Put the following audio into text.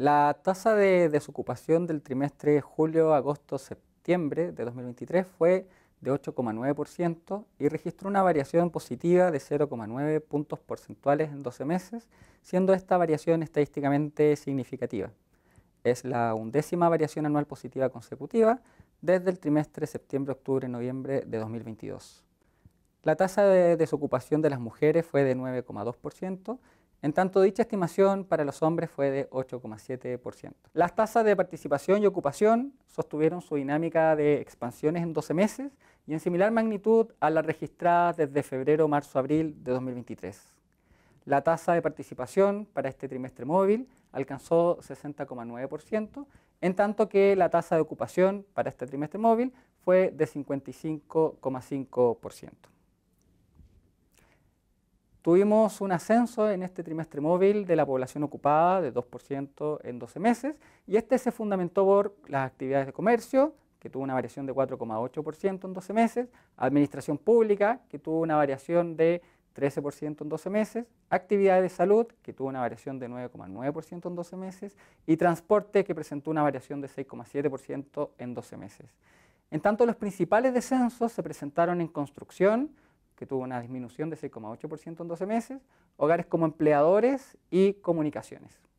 La tasa de desocupación del trimestre julio, agosto, septiembre de 2023 fue de 8,9% y registró una variación positiva de 0,9 puntos porcentuales en 12 meses, siendo esta variación estadísticamente significativa. Es la undécima variación anual positiva consecutiva desde el trimestre septiembre-octubre-noviembre de 2022. La tasa de desocupación de las mujeres fue de 9,2%, en tanto, dicha estimación para los hombres fue de 8,7%. Las tasas de participación y ocupación sostuvieron su dinámica de expansiones en 12 meses y en similar magnitud a las registradas desde febrero, marzo, abril de 2023. La tasa de participación para este trimestre móvil alcanzó 60,9%, en tanto que la tasa de ocupación para este trimestre móvil fue de 55,5%. Tuvimos un ascenso en este trimestre móvil de la población ocupada de 2% en 12 meses y este se fundamentó por las actividades de comercio, que tuvo una variación de 4,8% en 12 meses, administración pública, que tuvo una variación de 13% en 12 meses, actividades de salud, que tuvo una variación de 9,9% en 12 meses, y transporte, que presentó una variación de 6,7% en 12 meses. En tanto, los principales descensos se presentaron en construcción, que tuvo una disminución de 6,8% en 12 meses, hogares como empleadores y comunicaciones.